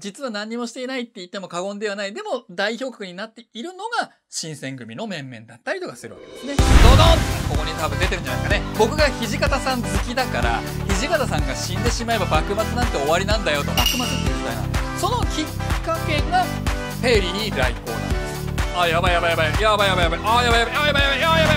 実は何もしていないって言っても過言ではないでも代表格になっているのが新選組の面々だったりとかするわけですねドドンここに多分出てるんじゃないですかね僕が土方さん好きだから土方さんが死んでしまえば幕末なんて終わりなんだよと幕末っていう時代なんだそのきっかけがペリーに来航なんですあやばいやばいやばいやばいやばいやばいあやばいやばいやばいやばいやばいやばい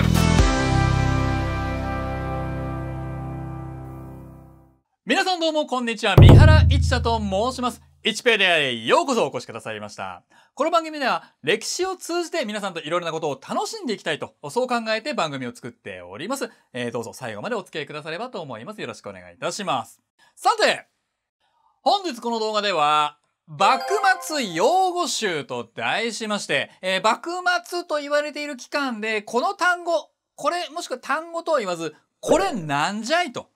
皆さんどうもこんにちは三原一茶と申します一ペーデアへようこそお越しくださいました。この番組では歴史を通じて皆さんといろいろなことを楽しんでいきたいと、そう考えて番組を作っております。えー、どうぞ最後までお付き合いくださればと思います。よろしくお願いいたします。さて、本日この動画では、幕末用語集と題しまして、えー、幕末と言われている期間で、この単語、これもしくは単語とは言わず、これなんじゃいと。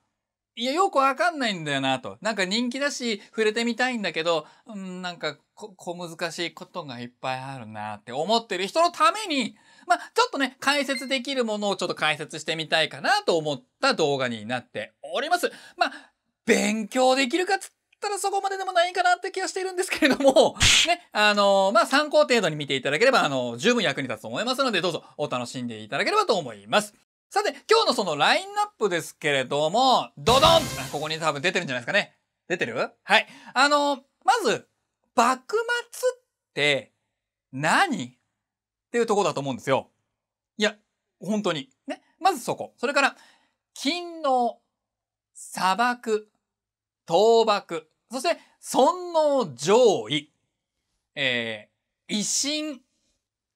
いや、よくわかんないんだよなと。なんか人気だし、触れてみたいんだけど、うん、なんかこ、小難しいことがいっぱいあるなって思ってる人のために、まあ、ちょっとね、解説できるものをちょっと解説してみたいかなと思った動画になっております。まあ、勉強できるかつったらそこまででもないかなって気がしているんですけれども、ね、あのー、まあ、参考程度に見ていただければ、あのー、十分役に立つと思いますので、どうぞお楽しんでいただければと思います。さて、今日のそのラインナップですけれども、ドドンここに多分出てるんじゃないですかね。出てるはい。あのまず、幕末って何っていうとこだと思うんですよ。いや、本当に。ね。まずそこ。それから、勤労、砂漠、倒幕、そして、尊王攘夷、えー、維新、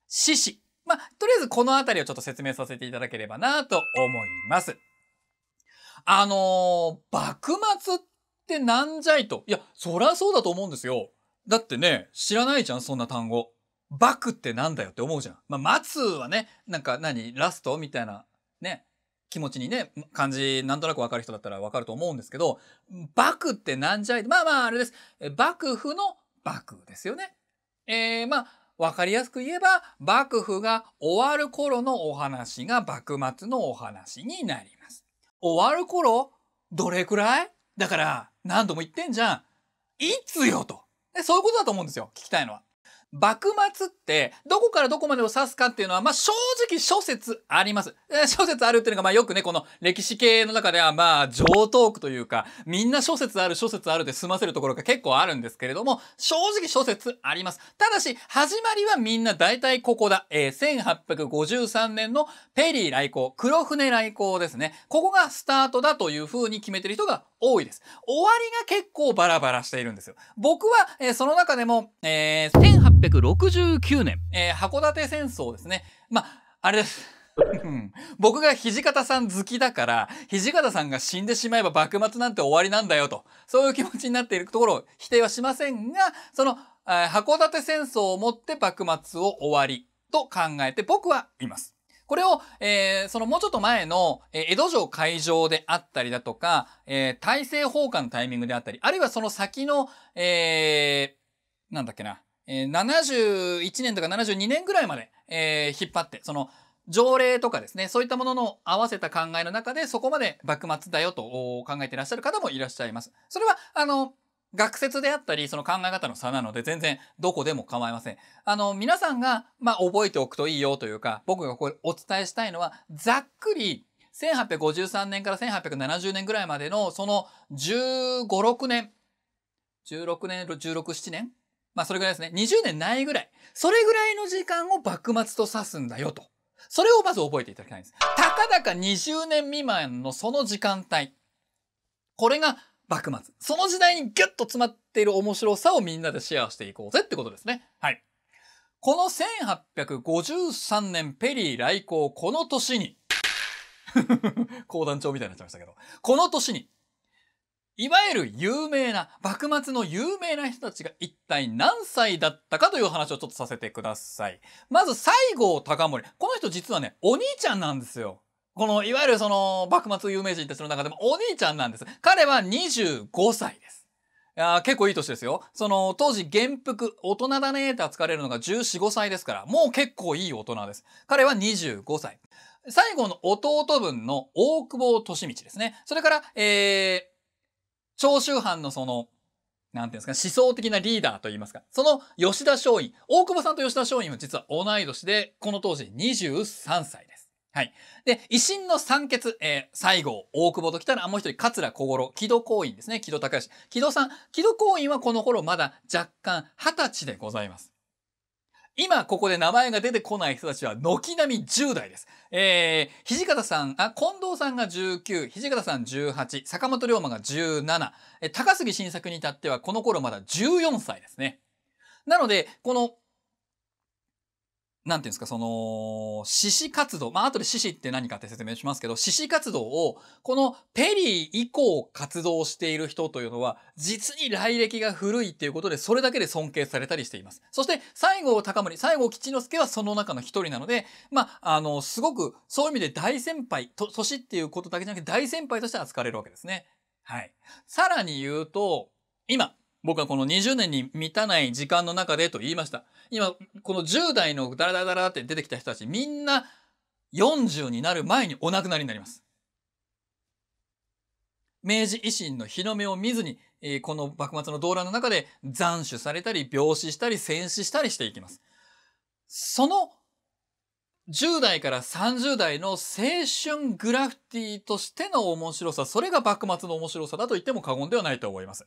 獅子、まあ、とりあえずこの辺りをちょっと説明させていただければなと思います。あのー、幕末ってなんじゃいと。いや、そらそうだと思うんですよ。だってね、知らないじゃん、そんな単語。幕ってなんだよって思うじゃん。まあ、松はね、なんか何、ラストみたいな、ね、気持ちにね、感じ、なんとなくわかる人だったらわかると思うんですけど、幕ってなんじゃいまあまあ、あれです。幕府の幕ですよね。えー、まあ、わかりやすく言えば、幕府が終わる頃のお話が幕末のお話になります。終わる頃どれくらいだから、何度も言ってんじゃん。いつよと。そういうことだと思うんですよ。聞きたいのは。幕末ってどこからどこまでを指すかっていうのは、まあ、正直諸説あります。えー、諸説あるっていうのが、まあ、よくね、この歴史系の中では、まあ、上トークというか、みんな諸説ある諸説あるで済ませるところが結構あるんですけれども、正直諸説あります。ただし、始まりはみんな大体ここだ。えー、1853年のペリー来航、黒船来航ですね。ここがスタートだというふうに決めてる人が多いです。終わりが結構バラバラしているんですよ。僕は、えー、その中でも、えー、1869年、えー、函館戦争ですね。まあ、れです。僕が土方さん好きだから、土方さんが死んでしまえば幕末なんて終わりなんだよと、そういう気持ちになっているところを否定はしませんが、その、えー、函館戦争をもって幕末を終わりと考えて僕はいます。これを、えー、そのもうちょっと前の、えー、江戸城会場であったりだとか、えー、大政奉還のタイミングであったり、あるいはその先の、えー、なんだっけな、えー、71年とか72年ぐらいまで、えー、引っ張って、その、条例とかですね、そういったものの合わせた考えの中で、そこまで幕末だよと考えていらっしゃる方もいらっしゃいます。それは、あの、学説であったり、その考え方の差なので、全然どこでも構いません。あの、皆さんが、まあ、覚えておくといいよというか、僕がこれお伝えしたいのは、ざっくり、1853年から1870年ぐらいまでの、その15、6年、16年、16、7年まあ、それぐらいですね。20年ないぐらい。それぐらいの時間を幕末と指すんだよと。それをまず覚えていただきたいんです。たかだか20年未満のその時間帯。これが幕末。その時代にギュッと詰まっている面白さをみんなでシェアしていこうぜってことですね。はい。この1853年ペリー来航、この年に、講談帳みたいになっちゃいましたけど、この年に、いわゆる有名な、幕末の有名な人たちが一体何歳だったかという話をちょっとさせてください。まず西郷隆盛。この人実はね、お兄ちゃんなんですよ。このいわゆるその幕末有名人たちの中でもお兄ちゃんなんです。彼は25歳です。いや結構いい年ですよ。その、当時、元服、大人だねーって扱われるのが14、5歳ですから、もう結構いい大人です。彼は25歳。最後の弟分の大久保利道ですね。それから、えー、長州藩のその、なんていうんですか、思想的なリーダーといいますか、その吉田松陰、大久保さんと吉田松陰は実は同い年で、この当時23歳です。はい。で、維新の三欠、えー、西郷、大久保ときたら、もう一人、桂小五郎、木戸公院ですね、木戸隆義。木戸さん、木戸公院はこの頃まだ若干二十歳でございます。今ここで名前が出てこない人たちは軒並み10代です。えー、土方さん、あ、近藤さんが19、土方さん18、坂本龍馬が17、え高杉晋作に至ってはこの頃まだ14歳ですね。なので、このなんていうんですか、その、獅子活動。まあ、後で獅子って何かって説明しますけど、獅子活動を、このペリー以降活動している人というのは、実に来歴が古いっていうことで、それだけで尊敬されたりしています。そして、西郷隆盛、西郷吉之助はその中の一人なので、まあ、あの、すごく、そういう意味で大先輩、と、年っていうことだけじゃなくて、大先輩として扱われるわけですね。はい。さらに言うと、今、僕はこの20年に満たない時間の中でと言いました。今、この10代のダラダラダラって出てきた人たち、みんな40になる前にお亡くなりになります。明治維新の日の目を見ずに、えー、この幕末の動乱の中で斬首されたり、病死したり、戦死したりしていきます。その10代から30代の青春グラフィティとしての面白さ、それが幕末の面白さだと言っても過言ではないと思います。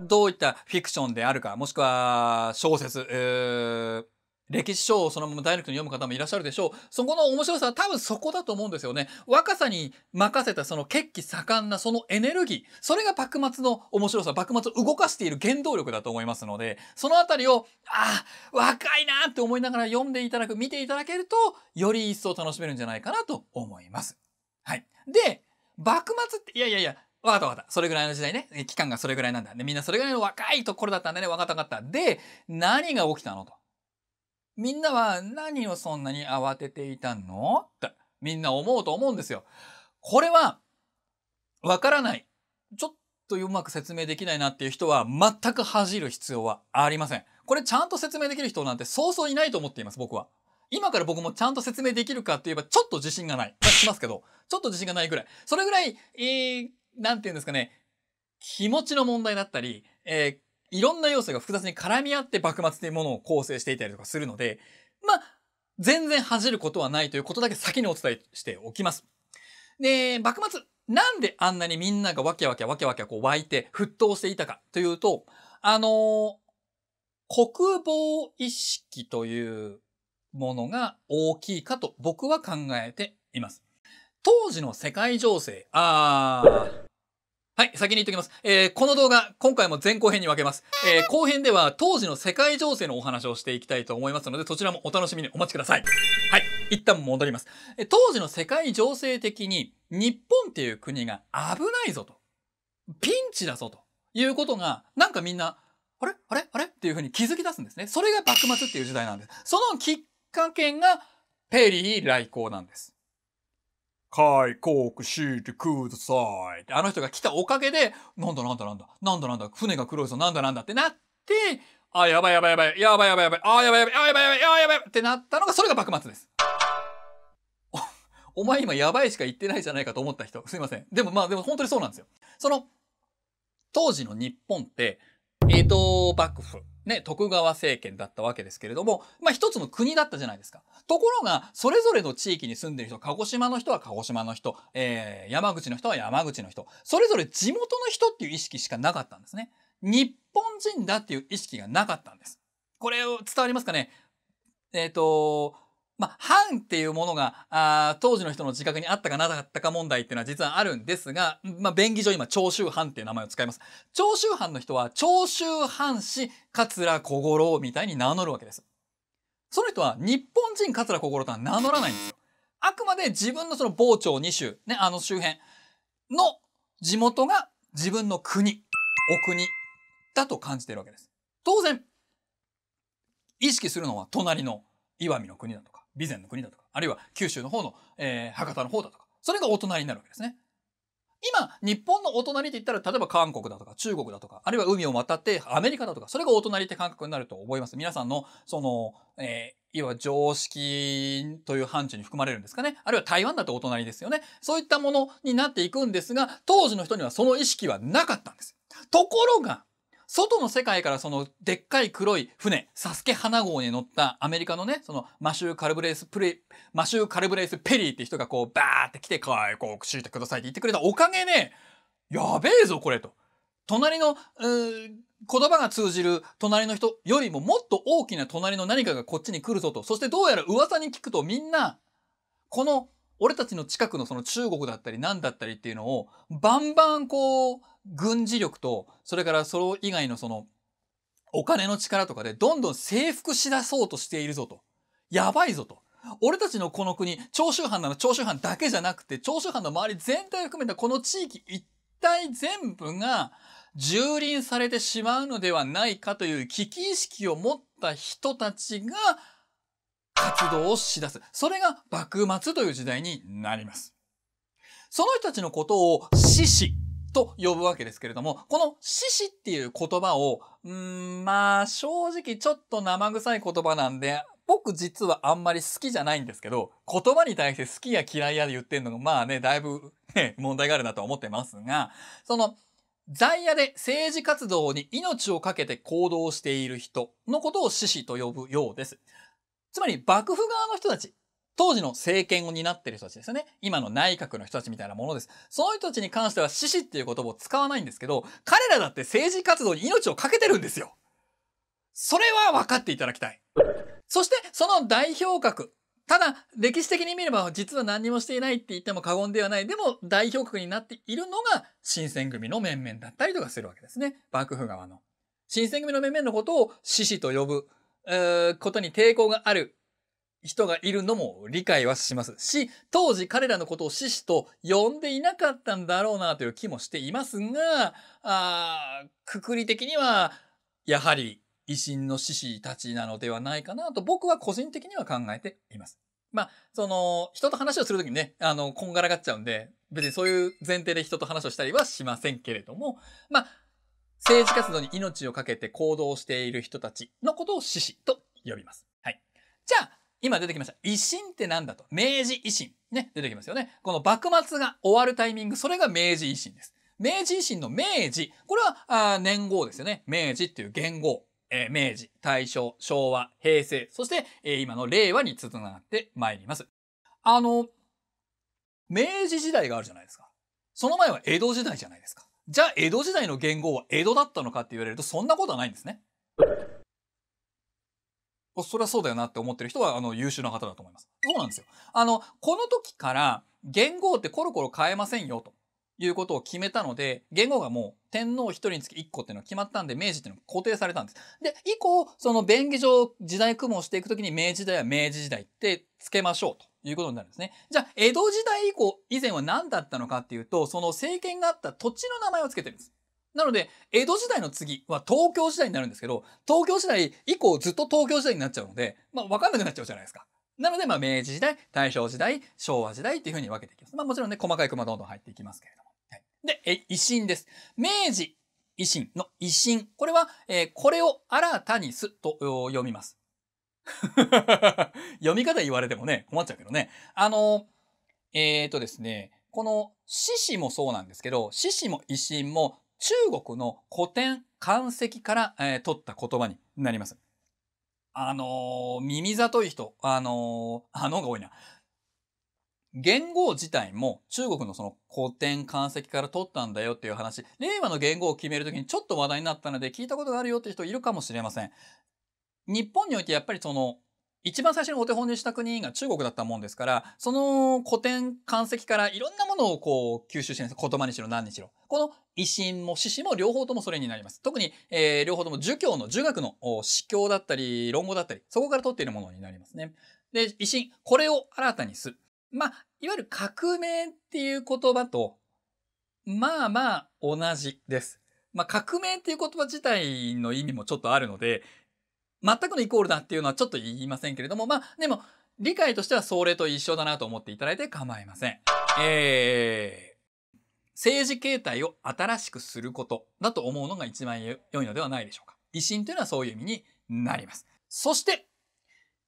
どういったフィクションであるか、もしくは小説、えー、歴史書をそのままダイレクトに読む方もいらっしゃるでしょう。そこの面白さは多分そこだと思うんですよね。若さに任せたその血気盛んなそのエネルギー。それが幕末の面白さ、幕末を動かしている原動力だと思いますので、そのあたりを、ああ、若いなって思いながら読んでいただく、見ていただけると、より一層楽しめるんじゃないかなと思います。はい。で、幕末って、いやいやいや、わかったわかった。それぐらいの時代ね。期間がそれぐらいなんだ。で、みんなそれぐらいの若いところだったんだね。わかったわかった。で、何が起きたのと。みんなは何をそんなに慌てていたのってみんな思うと思うんですよ。これは、わからない。ちょっとうまく説明できないなっていう人は全く恥じる必要はありません。これちゃんと説明できる人なんてそうそういないと思っています、僕は。今から僕もちゃんと説明できるかって言えばちょっと自信がない。ましますけど、ちょっと自信がないぐらい。それぐらい、えー、なんていうんですかね、気持ちの問題だったり、えー、いろんな要素が複雑に絡み合って幕末というものを構成していたりとかするので、まあ、全然恥じることはないということだけ先にお伝えしておきます。で、幕末、なんであんなにみんながわけわけわけわけこう湧いて沸騰していたかというと、あのー、国防意識というものが大きいかと僕は考えています。当時の世界情勢、あー、はい、先に言っておきます。えー、この動画、今回も前後編に分けます。えー、後編では当時の世界情勢のお話をしていきたいと思いますので、そちらもお楽しみにお待ちください。はい、一旦戻ります。えー、当時の世界情勢的に、日本っていう国が危ないぞと。ピンチだぞと。いうことが、なんかみんな、あれあれあれっていうふうに気づき出すんですね。それが幕末っていう時代なんです。そのきっかけが、ペリー来航なんです。開国してください。あの人が来たおかげで、なんだなんだなんだ、なんだなんだ、船が黒いぞ、なんだなんだってなって、あ、やばいやばいやばい、やばいやばいやばい、あ、やばいやばい、あ、やばいやばい、あ、やばいってなったのが、それが幕末です。お前今やばいしか言ってないじゃないかと思った人、すいません。でもまあ、でも本当にそうなんですよ。その、当時の日本って、江戸幕府、ね、徳川政権だったわけですけれども、まあ一つの国だったじゃないですか。ところが、それぞれの地域に住んでる人、鹿児島の人は鹿児島の人、えー、山口の人は山口の人、それぞれ地元の人っていう意識しかなかったんですね。日本人だっていう意識がなかったんです。これを伝わりますかねえっ、ー、と、まあ、っていうものが、あ当時の人の自覚にあったかなかったか問題っていうのは実はあるんですが、まあ、便宜上今、長州藩っていう名前を使います。長州藩の人は、長州藩士桂小五郎みたいに名乗るわけです。その人は、日本人桂小五郎とは名乗らないんですよ。あくまで自分のその傍聴2州、ね、あの周辺の地元が自分の国、お国だと感じているわけです。当然、意識するのは隣の石見の国だとか、備前の国だとか、あるいは九州の方の、えー、博多の方だとか、それがお隣になるわけですね。今、日本のお隣って言ったら、例えば韓国だとか中国だとか、あるいは海を渡ってアメリカだとか、それがお隣って感覚になると思います。皆さんの、その、えー、いわば常識という範疇に含まれるんですかね。あるいは台湾だとお隣ですよね。そういったものになっていくんですが、当時の人にはその意識はなかったんです。ところが、外の世界からそのでっかい黒い船、サスケ花号に乗ったアメリカのね、そのマシュー・カルブレイス・プレマシュー・カルブレース・ペリーって人がこうバーって来て、かこう、こう、強いてくださいって言ってくれたおかげね、やべえぞこれと。隣の、言葉が通じる隣の人よりももっと大きな隣の何かがこっちに来るぞと。そしてどうやら噂に聞くとみんな、この俺たちの近くのその中国だったり何だったりっていうのをバンバンこう軍事力と、それからそれ以外のその、お金の力とかでどんどん征服しだそうとしているぞと。やばいぞと。俺たちのこの国、長州藩なら長州藩だけじゃなくて、長州藩の周り全体を含めたこの地域一体全部が蹂躙されてしまうのではないかという危機意識を持った人たちが活動をしだす。それが幕末という時代になります。その人たちのことを死死と呼ぶわけですけれども、この獅子っていう言葉を、うん、まあ正直ちょっと生臭い言葉なんで、僕実はあんまり好きじゃないんですけど、言葉に対して好きや嫌いやで言ってるのが、まあね、だいぶ、ね、問題があるなと思ってますが、その、在野で政治活動に命を懸けて行動している人のことを獅子と呼ぶようです。つまり幕府側の人たち、当時の政権を担ってる人たちですよね。今の内閣の人たちみたいなものです。その人たちに関しては死死っていう言葉を使わないんですけど、彼らだって政治活動に命を懸けてるんですよ。それは分かっていただきたい。そして、その代表格。ただ、歴史的に見れば、実は何もしていないって言っても過言ではない。でも、代表格になっているのが、新選組の面々だったりとかするわけですね。幕府側の。新選組の面々のことを、志士と呼ぶ、ー、ことに抵抗がある人がいるのも理解はしますし、当時彼らのことを獅子と呼んでいなかったんだろうなという気もしていますが、あくくり的には、やはり維新の獅子たちなのではないかなと僕は個人的には考えています。まあ、その、人と話をするときにね、あの、こんがらがっちゃうんで、別にそういう前提で人と話をしたりはしませんけれども、まあ、政治活動に命を懸けて行動している人たちのことを獅子と呼びます。はい。じゃあ、今出てきました。維新ってなんだと。明治維新。ね、出てきますよね。この幕末が終わるタイミング、それが明治維新です。明治維新の明治。これは、あ年号ですよね。明治っていう元号。えー、明治、大正、昭和、平成、そして、えー、今の令和につながってまいります。あの、明治時代があるじゃないですか。その前は江戸時代じゃないですか。じゃあ江戸時代の元号は江戸だったのかって言われるとそんなことはないんですね。それはそうだよなって思ってる人は、あの、優秀な方だと思います。そうなんですよ。あの、この時から、元号ってコロコロ変えませんよ、ということを決めたので、元号がもう天皇一人につき1個っていうのが決まったんで、明治っていうのが固定されたんです。で、以降、その便宜上時代組をしていくときに明治時代は明治時代ってつけましょうと。いうことになるんですね。じゃあ、江戸時代以降、以前は何だったのかっていうと、その政権があった土地の名前をつけてるんです。なので、江戸時代の次は東京時代になるんですけど、東京時代以降ずっと東京時代になっちゃうので、まあわかんなくなっちゃうじゃないですか。なので、まあ明治時代、大正時代、昭和時代っていうふうに分けていきます。まあもちろんね、細かいクマどんどん入っていきますけれども。はい、で、え、維新です。明治、維新の維新。これは、えー、これを新たにすと読みます。読み方言われてもね、困っちゃうけどね。あの、えっ、ー、とですね、この獅子もそうなんですけど、獅子も維新も中国の古典、漢石から、えー、取った言葉になります。あのー、耳ざとい人、あのー、あのが多いな。元号自体も中国のその古典漢石から取ったんだよっていう話、令和の元号を決めるときにちょっと話題になったので聞いたことがあるよって人いるかもしれません。日本においてやっぱりその一番最初にお手本にした国が中国だったもんですから、その古典、漢籍からいろんなものをこう吸収してるんです。言葉にしろ何にしろ。この維新も志士も両方ともそれになります。特に、えー、両方とも儒教の、儒学の詩教だったり、論語だったり、そこから取っているものになりますね。で、維新、これを新たにする。まあ、いわゆる革命っていう言葉と、まあまあ同じです。まあ、革命っていう言葉自体の意味もちょっとあるので、全くのイコールだっていうのはちょっと言いませんけれども、まあ、でも、理解としてはそれと一緒だなと思っていただいて構いません。えー、政治形態を新しくすることだと思うのが一番良いのではないでしょうか。維新というのはそういう意味になります。そして、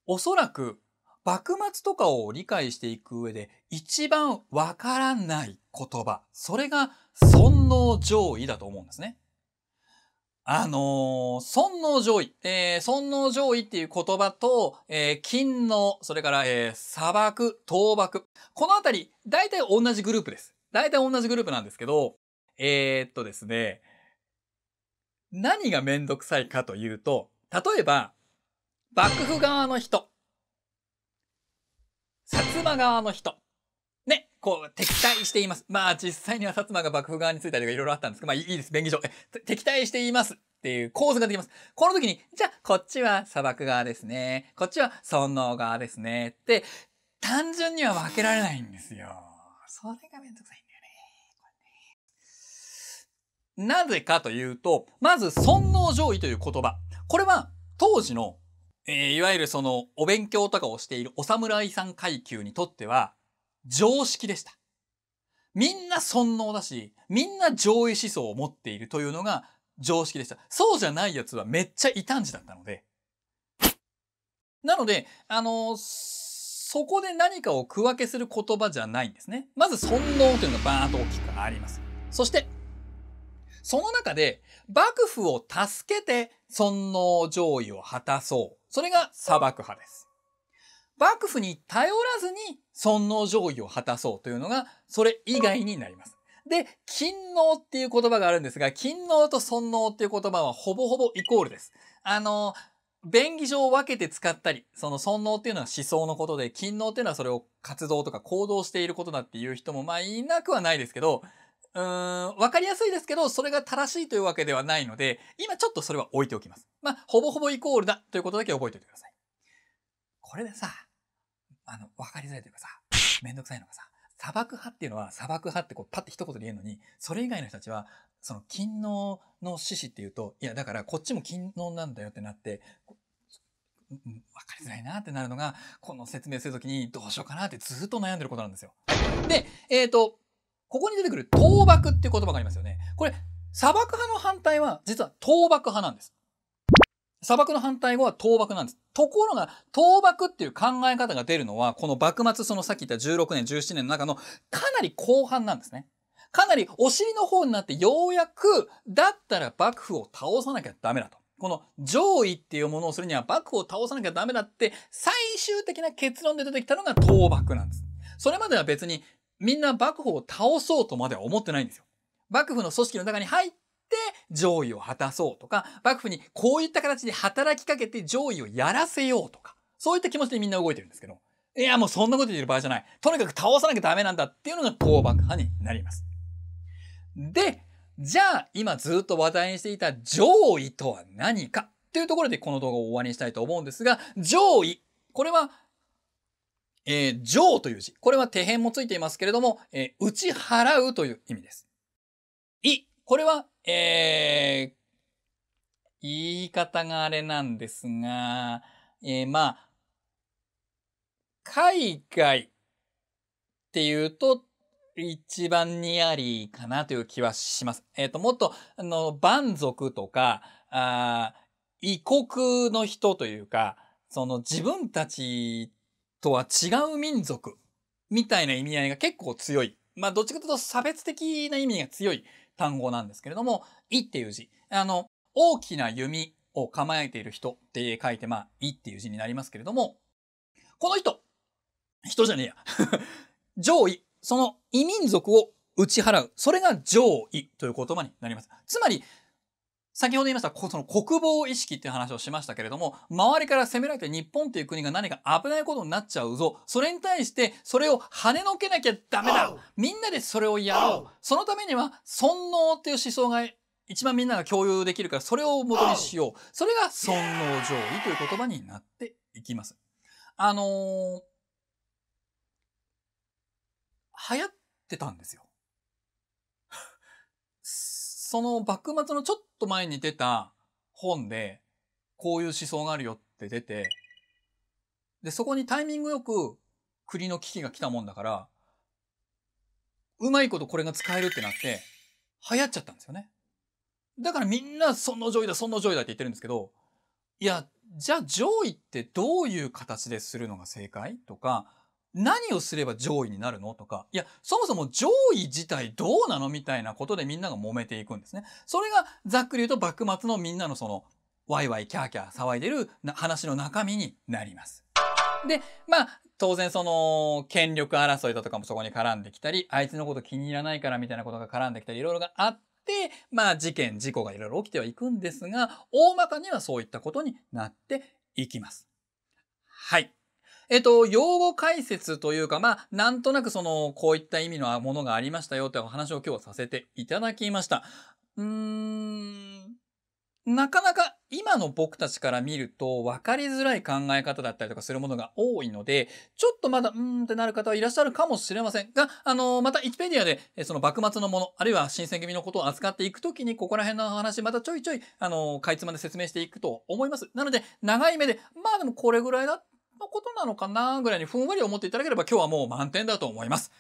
おそらく、幕末とかを理解していく上で一番わからない言葉、それが尊王攘夷だと思うんですね。あのー、尊王攘夷。えー、尊王攘夷っていう言葉と、えー、金の、それから、えー、砂漠、倒幕。このあたり、大体同じグループです。大体同じグループなんですけど、えー、っとですね、何がめんどくさいかというと、例えば、幕府側の人、薩摩側の人、こう、敵対しています。まあ、実際には薩摩が幕府側についたりとかいろいろあったんですけど、まあ、いいです、便宜上。敵対しています。っていう構図ができます。この時に、じゃあ、こっちは砂漠側ですね。こっちは尊王側ですね。って、単純には分けられないんですよ。それがめんどくさいんだよね。こねなぜかというと、まず、尊王攘夷という言葉。これは、当時の、えー、いわゆるその、お勉強とかをしているお侍さん階級にとっては、常識でした。みんな尊能だし、みんな上位思想を持っているというのが常識でした。そうじゃない奴はめっちゃ異端児だったので。なので、あの、そこで何かを区分けする言葉じゃないんですね。まず尊能というのがバーンと大きくあります。そして、その中で、幕府を助けて尊能上位を果たそう。それが砂漠派です。幕府に頼らずに尊王攘夷を果たそうというのが、それ以外になります。で、勤王っていう言葉があるんですが、勤王と尊王っていう言葉はほぼほぼイコールです。あの、便宜上分けて使ったり、その尊能っていうのは思想のことで、勤能っていうのはそれを活動とか行動していることだっていう人もまあいなくはないですけど、うーん、わかりやすいですけど、それが正しいというわけではないので、今ちょっとそれは置いておきます。まあ、ほぼほぼイコールだということだけ覚えておいてください。これでさ、あの、わかりづらいというかさ、めんどくさいのがさ、砂漠派っていうのは砂漠派ってこうパッて一言で言えるのに、それ以外の人たちは、その勤能の獅子っていうと、いやだからこっちも勤能なんだよってなって、わかりづらいなってなるのが、この説明するときにどうしようかなってずっと悩んでることなんですよ。で、えっ、ー、と、ここに出てくる倒幕っていう言葉がありますよね。これ、砂漠派の反対は実は倒幕派なんです。砂漠の反対語は倒幕なんです。ところが、倒幕っていう考え方が出るのは、この幕末、そのさっき言った16年、17年の中のかなり後半なんですね。かなりお尻の方になってようやく、だったら幕府を倒さなきゃダメだと。この上位っていうものをするには幕府を倒さなきゃダメだって最終的な結論で出てきたのが倒幕なんです。それまでは別にみんな幕府を倒そうとまでは思ってないんですよ。幕府の組織の中に入っ上位を果たそうとか、幕府にこういった形で働きかけて上位をやらせようとか、そういった気持ちでみんな動いてるんですけど、いやもうそんなこと言ってる場合じゃない。とにかく倒さなきゃダメなんだっていうのが高爆破になります。で、じゃあ今ずっと話題にしていた上位とは何かというところでこの動画を終わりにしたいと思うんですが、上位。これはえー、上という字。これは手辺もついていますけれども、えー、打ち払うという意味です。い。これはえー、言い方があれなんですが、えー、まあ、海外っていうと、一番にありかなという気はします。えっ、ー、と、もっと、あの、蛮族とか、あ異国の人というか、その自分たちとは違う民族みたいな意味合いが結構強い。まあ、どっちかというと差別的な意味が強い単語なんですけれども、いっていう字。あの、大きな弓を構えている人って書いて、まあ、いっていう字になりますけれども、この人、人じゃねえや。上位、その異民族を打ち払う。それが上位という言葉になります。つまり、先ほど言いました、その国防意識っていう話をしましたけれども、周りから攻められて日本っていう国が何か危ないことになっちゃうぞ。それに対して、それを跳ねのけなきゃダメだみんなでそれをやろうそのためには、尊能っていう思想が一番みんなが共有できるから、それを元にしよう。それが尊能上位という言葉になっていきます。あのー、流行ってたんですよ。その幕末のちょっと前に出た本で、こういう思想があるよって出て、で、そこにタイミングよく国の危機が来たもんだから、うまいことこれが使えるってなって、流行っちゃったんですよね。だからみんな、その上位だ、その上位だって言ってるんですけど、いや、じゃあ上位ってどういう形でするのが正解とか、何をすれば上位になるのとか、いや、そもそも上位自体どうなのみたいなことでみんなが揉めていくんですね。それがざっくり言うと幕末のみんなのその、ワイワイキャーキャー騒いでる話の中身になります。で、まあ、当然その、権力争いだとかもそこに絡んできたり、あいつのこと気に入らないからみたいなことが絡んできたり、いろいろがあって、まあ事件、事故がいろいろ起きてはいくんですが、大まかにはそういったことになっていきます。はい。えっと、用語解説というか、まあ、なんとなくその、こういった意味のものがありましたよというお話を今日させていただきました。うーん。なかなか今の僕たちから見ると分かりづらい考え方だったりとかするものが多いので、ちょっとまだうーんってなる方はいらっしゃるかもしれませんが、あのー、またイキペディアでその幕末のもの、あるいは新選組のことを扱っていくときに、ここら辺の話またちょいちょい、あのー、かいつまで説明していくと思います。なので、長い目で、まあでもこれぐらいだっのことなのかなぐらいにふんわり思っていただければ今日はもう満点だと思います。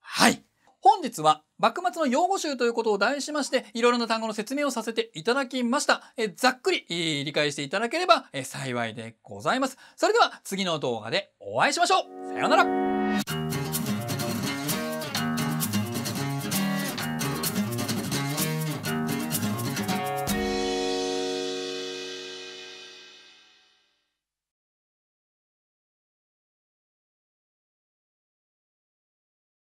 はい。本日は幕末の用語集ということを題しまして、いろいろな単語の説明をさせていただきました。えざっくり、理解していただければ、え幸いでございます。それでは次の動画でお会いしましょうさようなら